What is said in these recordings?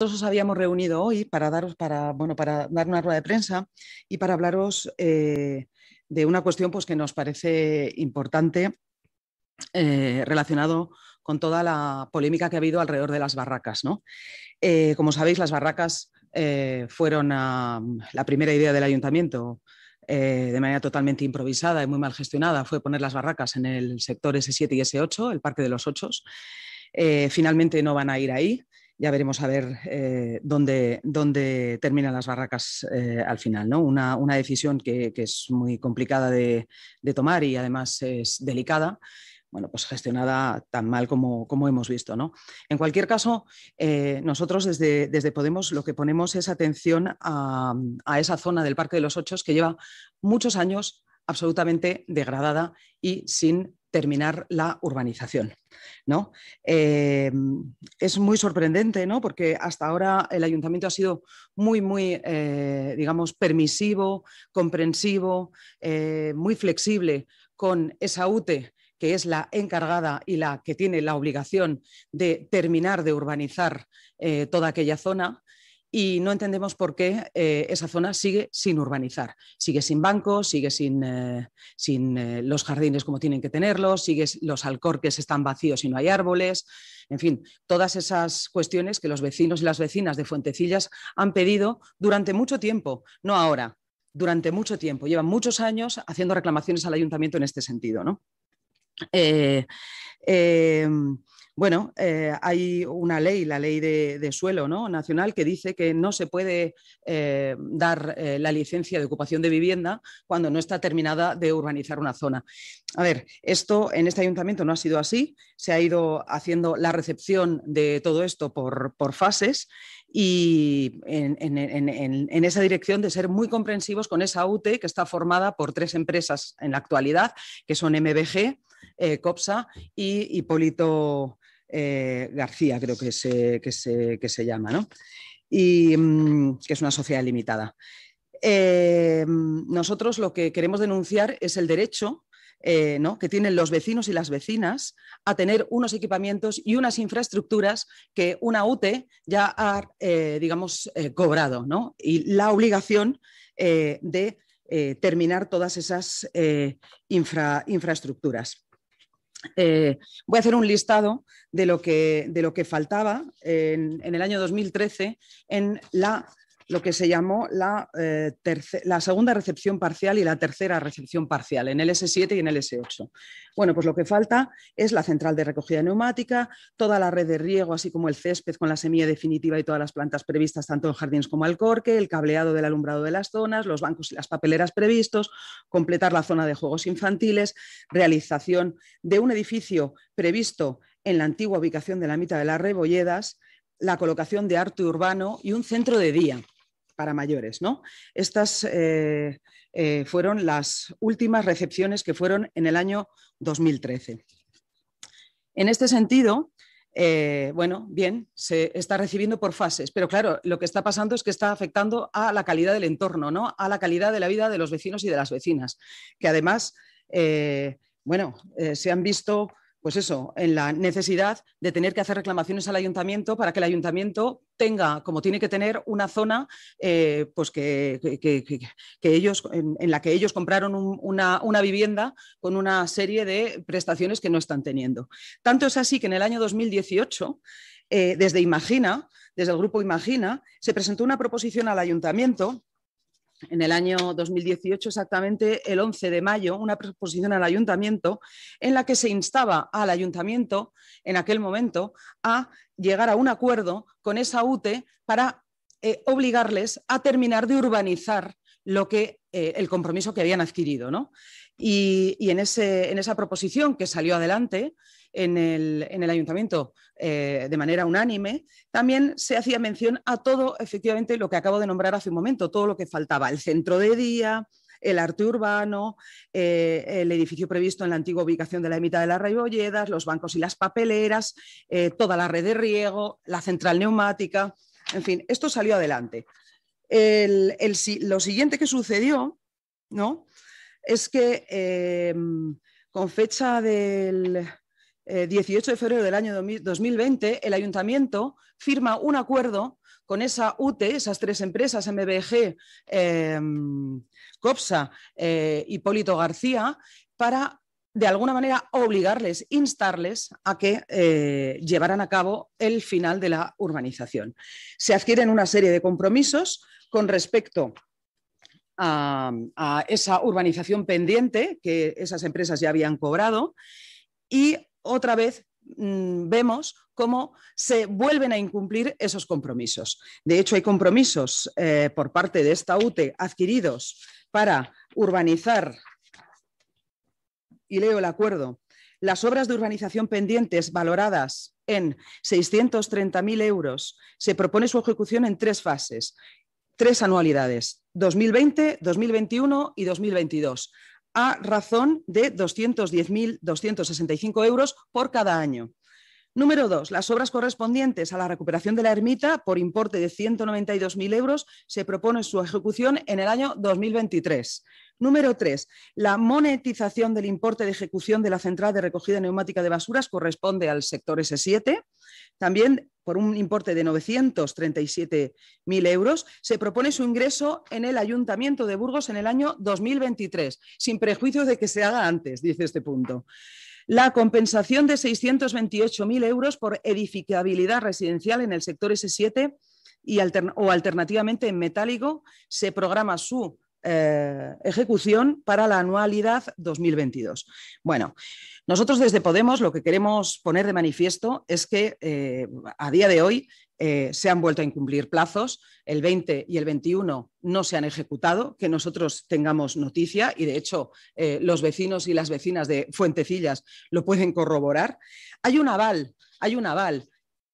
Nosotros os habíamos reunido hoy para, daros, para, bueno, para dar una rueda de prensa y para hablaros eh, de una cuestión pues, que nos parece importante eh, relacionado con toda la polémica que ha habido alrededor de las barracas. Eh, como sabéis, las barracas eh, fueron ah, la primera idea del ayuntamiento de manera totalmente improvisada y muy mal gestionada fue poner las barracas en el sector S7 y S8, el Parque de los Ochos. finalmente no van a ir ahí ya veremos a ver eh, dónde, dónde, terminan las barracas eh, al final. ¿no? Una, decisión que, es muy complicada de, tomar y además es delicada. Bueno, pues gestionada tan mal como, como hemos visto. ¿no? En cualquier caso, eh, nosotros desde, desde, Podemos lo que ponemos es atención a, a esa zona del Parque de los Ochos que lleva muchos años absolutamente degradada y sin terminar la urbanización. ¿no? Eh, es muy sorprendente, ¿no? porque hasta ahora el ayuntamiento ha sido muy, muy, eh, digamos, permisivo, comprensivo, eh, muy flexible con esa UTE que es la encargada y la que tiene la obligación de terminar de urbanizar toda aquella zona, y no entendemos por qué eh, esa zona sigue sin urbanizar, sigue sin bancos, sigue sin, eh, sin eh, los jardines como tienen que tenerlos, sigue los alcorques están vacíos y no hay árboles, en fin, todas esas cuestiones que los vecinos y las vecinas de Fuentecillas han pedido durante mucho tiempo, no ahora, durante mucho tiempo, llevan muchos años haciendo reclamaciones al ayuntamiento en este sentido, ¿no? Em, bueno, eh, hay una ley, la ley de, suelo ¿no? nacional, que dice que no se puede eh, dar eh, la licencia de ocupación de vivienda cuando no está terminada de urbanizar una zona. A ver, esto en este ayuntamiento no ha sido así, se ha ido haciendo la recepción de todo esto por, fases y en, esa dirección de ser muy comprensivos con esa UTE que está formada por tres empresas en la actualidad, que son MBG, COPSA y Hipólito eh, García, creo que se, que se, llama, ¿no? Y mm, que es una sociedad limitada. Eh, nosotros lo que queremos denunciar es el derecho eh, ¿no? que tienen los vecinos y las vecinas a tener unos equipamientos y unas infraestructuras que una UTE ya ha, digamos, cobrado, ¿no? y la obligación de terminar todas esas infraestructuras. Eh, voy a hacer un listado de lo que, de lo que faltaba en, en el año 2013 en la lo que se llamó eh, la, segunda recepción parcial y la tercera recepción parcial en el S7 y en el S8. Bueno, pues lo que falta es la central de recogida neumática, toda la red de riego, así como el césped con la semilla definitiva y todas las plantas previstas tanto en jardines como corque, el cableado del alumbrado de las zonas, los bancos y las papeleras previstos, completar la zona de juegos infantiles, realización de un edificio previsto en la antigua ubicación de la mitad de las Rebolledas, la colocación de arte urbano y un centro de día para mayores. ¿no? Estas eh, eh, fueron las últimas recepciones que fueron en el año 2013. En este sentido, eh, bueno, bien, se está recibiendo por fases, pero claro, lo que está pasando es que está afectando a la calidad del entorno, ¿no? a la calidad de la vida de los vecinos y de las vecinas, que además, bueno, se han visto pues eso, en la necesidad de tener que hacer reclamaciones al ayuntamiento para que el ayuntamiento tenga, como tiene que tener, una zona eh, pues que, que, ellos, en, la que ellos compraron una, vivienda con una serie de prestaciones que no están teniendo. Tanto es así que en el año 2018, eh, desde Imagina, desde el grupo Imagina, se presentó una proposición al ayuntamiento en el año 2018, exactamente el 11 de mayo, una proposición al ayuntamiento en la que se instaba al ayuntamiento en aquel momento a llegar a un acuerdo con esa UTE para eh, obligarles a terminar de urbanizar lo que, eh, el compromiso que habían adquirido. ¿no? Y, en, esa proposición que salió adelante en el, ayuntamiento eh, de manera unánime, también se hacía mención a todo, efectivamente, lo que acabo de nombrar hace un momento, todo lo que faltaba, el centro de día, el arte urbano, eh, el edificio previsto en la antigua ubicación de la mitad de las Rayolledas los bancos y las papeleras, toda la red de riego, la central neumática, en fin, esto salió adelante lo siguiente que sucedió, ¿no? Es que eh, con fecha del 18 eh, de febrero del año 2020, el ayuntamiento firma un acuerdo con esa UTE, esas tres empresas, MBG, eh, COPSA COPSA, Hipólito García, para de alguna manera obligarles, instarles a que eh, llevaran a cabo el final de la urbanización. Se adquieren una serie de compromisos con respecto a, esa urbanización pendiente que esas empresas ya habían cobrado y otra vez mm, vemos cómo se vuelven a incumplir esos compromisos. De hecho, hay compromisos eh, por parte de esta UTE adquiridos para urbanizar y leo el acuerdo. Las obras de urbanización pendientes valoradas en 630.000 euros se propone su ejecución en tres fases, tres anualidades, 2020, 2021 y 2022, a razón de 210.265 euros por cada año. Número dos, las obras correspondientes a la recuperación de la ermita por importe de 192.000 euros se propone su ejecución en el año 2023. Número tres, la monetización del importe de ejecución de la central de recogida neumática de basuras corresponde al sector S7. También por un importe de 937.000 euros, se propone su ingreso en el Ayuntamiento de Burgos en el año 2023, sin prejuicio de que se haga antes, dice este punto la compensación de 628.000 euros por edificabilidad residencial en el sector S7 y o alternativamente en metálico se programa su eh, ejecución para la anualidad 2022. Bueno, nosotros desde Podemos lo que queremos poner de manifiesto es que eh, a día de hoy eh, se han vuelto a incumplir plazos, el 20 y el 21 no se han ejecutado, que nosotros tengamos noticia y de hecho eh, los vecinos y las vecinas de Fuentecillas lo pueden corroborar. Hay un aval, hay un aval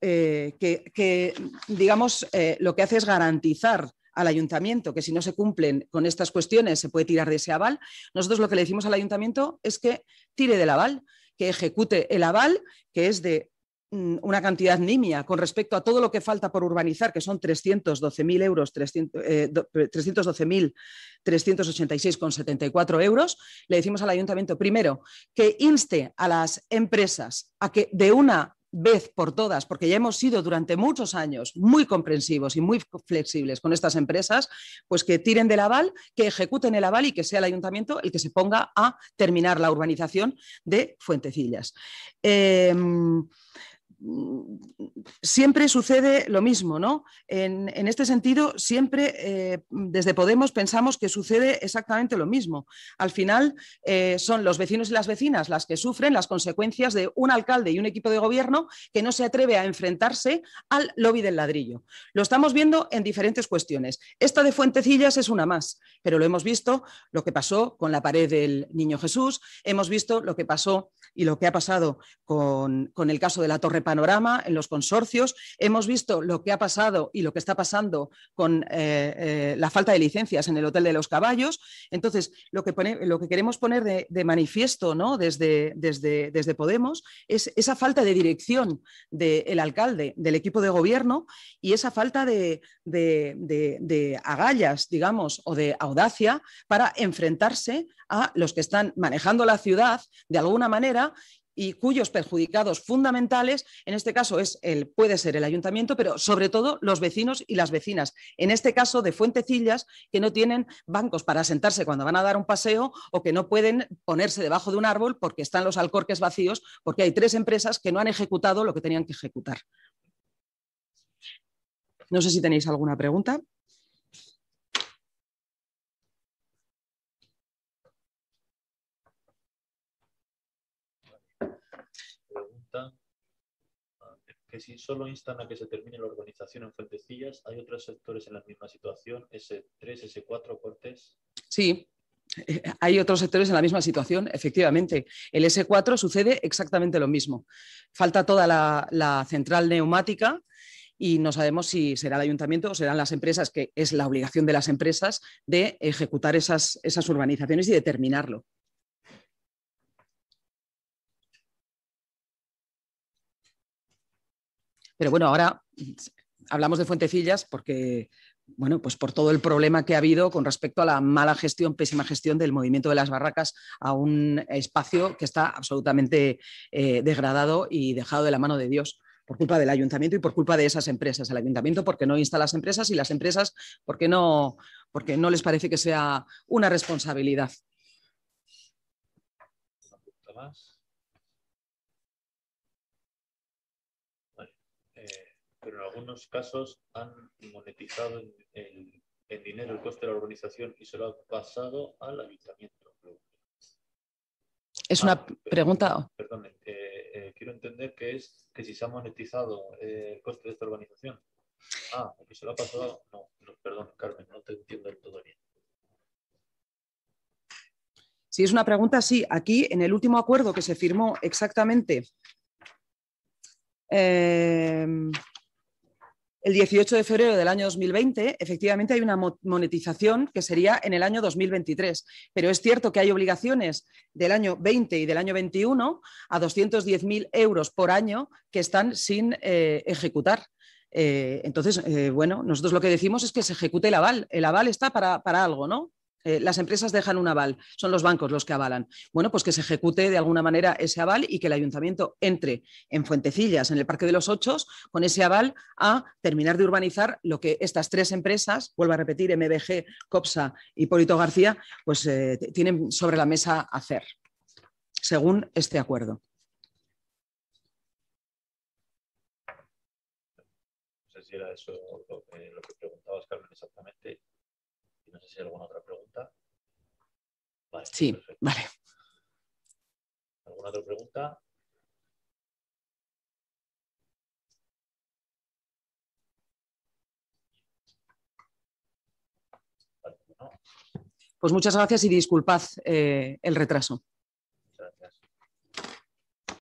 eh, que, que, digamos, lo que hace es garantizar al ayuntamiento que si no se cumplen con estas cuestiones se puede tirar de ese aval. Nosotros lo que le decimos al ayuntamiento es que tire del aval, que ejecute el aval, que es de Mm, una cantidad nimia con respecto a todo lo que falta por urbanizar, que son 312.000 euros, 312.386,74 eh, eh, euros, le decimos al ayuntamiento, primero, que inste a las empresas a que de una vez por todas, porque ya hemos sido durante muchos años muy comprensivos y muy flexibles con estas empresas, pues que tiren del aval, que ejecuten el aval y que sea el ayuntamiento el que se ponga a terminar la urbanización de Fuentecillas. Eh, siempre sucede lo mismo, ¿no? En, este sentido, siempre eh, desde Podemos pensamos que sucede exactamente lo mismo. Al final, eh, son los vecinos y las vecinas las que sufren las consecuencias de un alcalde y un equipo de gobierno que no se atreve a enfrentarse al lobby del ladrillo. Lo estamos viendo en diferentes cuestiones. Esta de Fuentecillas es una más, pero lo hemos visto lo que pasó con la pared del Niño Jesús, hemos visto lo que pasó y lo que ha pasado con, con el caso de la Torre panorama, en los consorcios. Hemos visto lo que ha pasado y lo que está pasando con eh, eh, la falta de licencias en el Hotel de los Caballos. Entonces, lo que, lo que queremos poner de, manifiesto ¿no? desde, desde, desde, Podemos es esa falta de dirección del alcalde, del equipo de gobierno y esa falta de, de agallas, digamos, o de audacia para enfrentarse a los que están manejando la ciudad de alguna manera y cuyos perjudicados fundamentales, en este caso es el, puede ser el ayuntamiento, pero sobre todo los vecinos y las vecinas. En este caso de Fuentecillas, que no tienen bancos para sentarse cuando van a dar un paseo o que no pueden ponerse debajo de un árbol porque están los alcorques vacíos, porque hay tres empresas que no han ejecutado lo que tenían que ejecutar. No sé si tenéis alguna pregunta. Ah, que si solo instan a que se termine la urbanización en Fuentecillas, ¿hay otros sectores en la misma situación? ¿S3, S4, Cortes? Sí, eh, hay otros sectores en la misma situación, efectivamente. El S4 sucede exactamente lo mismo. Falta toda la, central neumática y no sabemos si será el ayuntamiento o serán las empresas, que es la obligación de las empresas de ejecutar esas, esas urbanizaciones y determinarlo. Pero bueno, ahora mm, hablamos de Fuentecillas porque, bueno, pues por todo el problema que ha habido con respecto a la mala gestión, pésima gestión del movimiento de las barracas a un espacio que está absolutamente eh, degradado y dejado de la mano de Dios por culpa del ayuntamiento y por culpa de esas empresas. El ayuntamiento porque no insta las empresas y las empresas porque no, porque no les parece que sea una responsabilidad. en algunos casos han monetizado el dinero el coste de la urbanización y se lo ha pasado al ayuntamiento. Es una ah, pregunta. Perdón, eh, eh, quiero entender que es que si se ha monetizado eh, el coste de esta urbanización. Ah, que se lo ha pasado. No, perdón, Carmen, no te entiendo del todo bien. Si es una pregunta, sí. Aquí, en el último acuerdo que se firmó exactamente eh, el 18 de febrero del año 2020, efectivamente hay una monetización que sería en el año 2023. Pero es cierto que hay obligaciones del año 20 y del año 21 a 210.000 euros por año que están sin eh, ejecutar. Eh, entonces, eh, bueno, nosotros lo que decimos es que se ejecute el aval. El aval está para algo, ¿no? Eh, las empresas dejan un aval, son los bancos los que avalan. Bueno, pues que se ejecute de alguna manera ese aval y que el ayuntamiento entre en Fuentecillas, en el Parque de los Ochos, con ese aval a terminar de urbanizar lo que estas tres empresas, vuelvo a repetir, MBG, COPSA y Polito García, pues eh, tienen sobre la mesa hacer, según este acuerdo. No sé si era eso lo que preguntabas, Carmen, exactamente. no sé si hay alguna otra sí, vale. ¿Alguna otra pregunta? Pues muchas gracias y disculpad eh, el retraso.